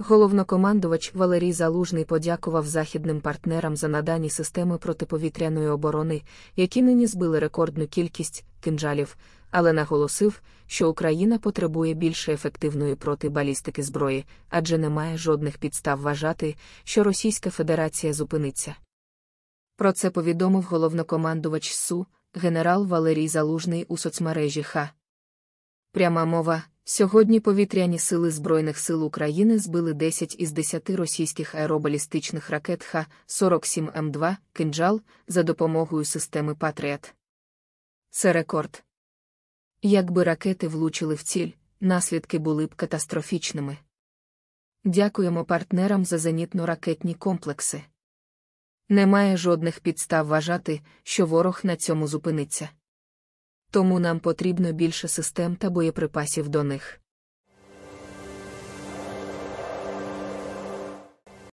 Головнокомандувач Валерій Залужний подякував західним партнерам за надані системи протиповітряної оборони, які нині збили рекордну кількість кинжалів, але наголосив, що Україна потребує більше ефективної протибалістики зброї, адже немає жодних підстав вважати, що Російська Федерація зупиниться. Про це повідомив головнокомандувач Су, генерал Валерій Залужний у соцмережі Х. Пряма мова Сьогодні повітряні сили Збройних сил України збили 10 із 10 російських аеробалістичних ракет Х-47М2 «Кинджал» за допомогою системи Патріат. Це рекорд. Якби ракети влучили в ціль, наслідки були б катастрофічними. Дякуємо партнерам за зенітно-ракетні комплекси. Немає жодних підстав вважати, що ворог на цьому зупиниться тому нам потрібно більше систем та боєприпасів до них.